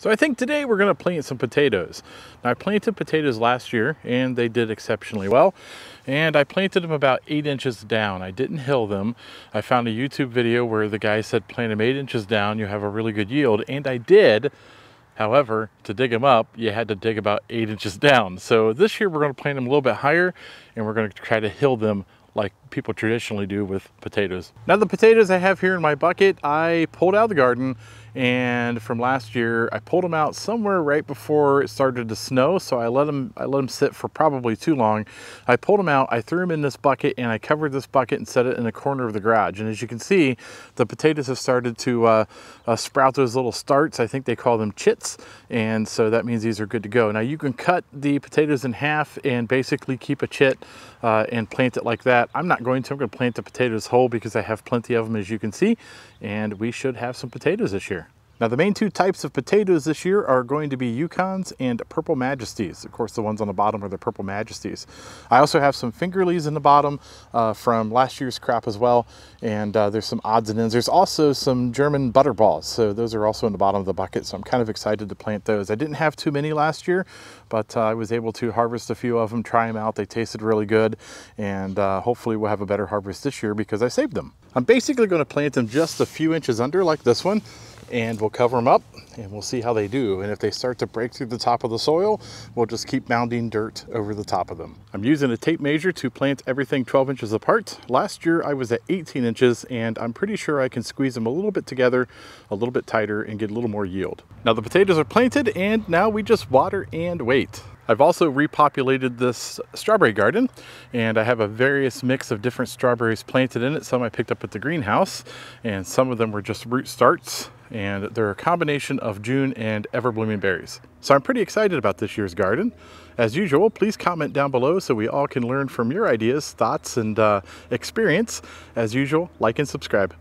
So I think today we're gonna to plant some potatoes. Now I planted potatoes last year and they did exceptionally well. And I planted them about eight inches down. I didn't hill them. I found a YouTube video where the guy said plant them eight inches down, you have a really good yield. And I did, However, to dig them up, you had to dig about eight inches down. So this year we're gonna plant them a little bit higher and we're gonna to try to hill them like people traditionally do with potatoes. Now the potatoes I have here in my bucket, I pulled out of the garden and from last year I pulled them out somewhere right before it started to snow so I let them I let them sit for probably too long I pulled them out I threw them in this bucket and I covered this bucket and set it in a corner of the garage and as you can see the potatoes have started to uh, uh, sprout those little starts I think they call them chits and so that means these are good to go now you can cut the potatoes in half and basically keep a chit uh, and plant it like that I'm not going to I'm going to plant the potatoes whole because I have plenty of them as you can see and we should have some potatoes this year now the main two types of potatoes this year are going to be Yukons and Purple Majesties. Of course, the ones on the bottom are the Purple Majesties. I also have some fingerlies in the bottom uh, from last year's crop as well. And uh, there's some odds and ends. There's also some German butterballs. So those are also in the bottom of the bucket. So I'm kind of excited to plant those. I didn't have too many last year, but uh, I was able to harvest a few of them, try them out. They tasted really good. And uh, hopefully we'll have a better harvest this year because I saved them. I'm basically going to plant them just a few inches under like this one and we'll cover them up and we'll see how they do. And if they start to break through the top of the soil, we'll just keep mounding dirt over the top of them. I'm using a tape measure to plant everything 12 inches apart. Last year I was at 18 inches and I'm pretty sure I can squeeze them a little bit together, a little bit tighter and get a little more yield. Now the potatoes are planted and now we just water and wait. I've also repopulated this strawberry garden and I have a various mix of different strawberries planted in it. Some I picked up at the greenhouse and some of them were just root starts and they're a combination of June and ever-blooming berries. So I'm pretty excited about this year's garden. As usual, please comment down below so we all can learn from your ideas, thoughts, and uh, experience. As usual, like and subscribe.